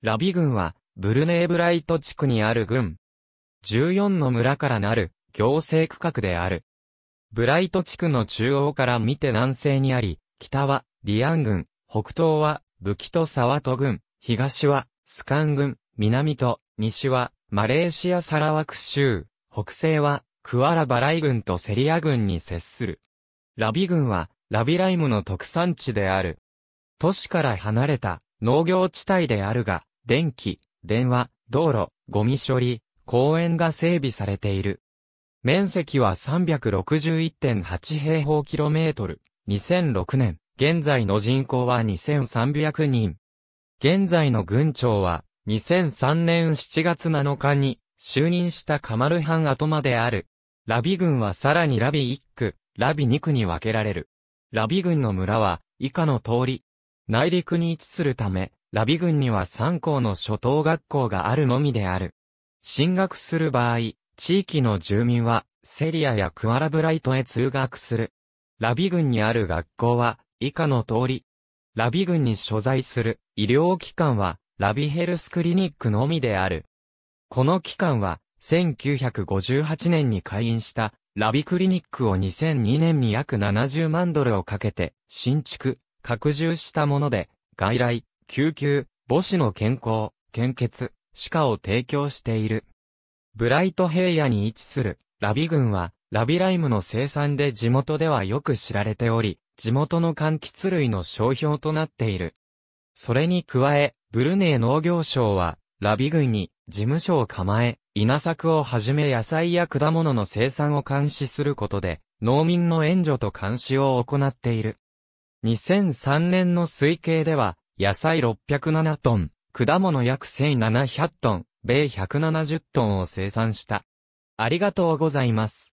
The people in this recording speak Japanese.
ラビ軍は、ブルネーブライト地区にある軍。14の村からなる、行政区画である。ブライト地区の中央から見て南西にあり、北は、リアン軍、北東は、武器とサワト東は、スカン軍、南と、西は、マレーシアサラワク州、北西は、クアラバライ軍とセリア軍に接する。ラビ軍は、ラビライムの特産地である。都市から離れた農業地帯であるが、電気、電話、道路、ゴミ処理、公園が整備されている。面積は361.8平方キロメートル。2006年、現在の人口は2300人。現在の郡長は、2003年7月7日に、就任したカマルハン後まである。ラビ郡はさらにラビ1区、ラビ2区に分けられる。ラビ郡の村は、以下の通り。内陸に位置するため、ラビ郡には3校の初等学校があるのみである。進学する場合、地域の住民は、セリアやクアラブライトへ通学する。ラビ郡にある学校は、以下の通り。ラビ郡に所在する医療機関は、ラビヘルスクリニックのみである。この機関は、1958年に開院したラビクリニックを2002年に約70万ドルをかけて新築、拡充したもので、外来、救急、母子の健康、献血、歯科を提供している。ブライト平野に位置するラビ郡は、ラビライムの生産で地元ではよく知られており、地元の柑橘類の商標となっている。それに加え、ブルネー農業省は、ラビ郡に事務所を構え、稲作をはじめ野菜や果物の生産を監視することで、農民の援助と監視を行っている。2003年の推計では、野菜607トン、果物約1700トン、米170トンを生産した。ありがとうございます。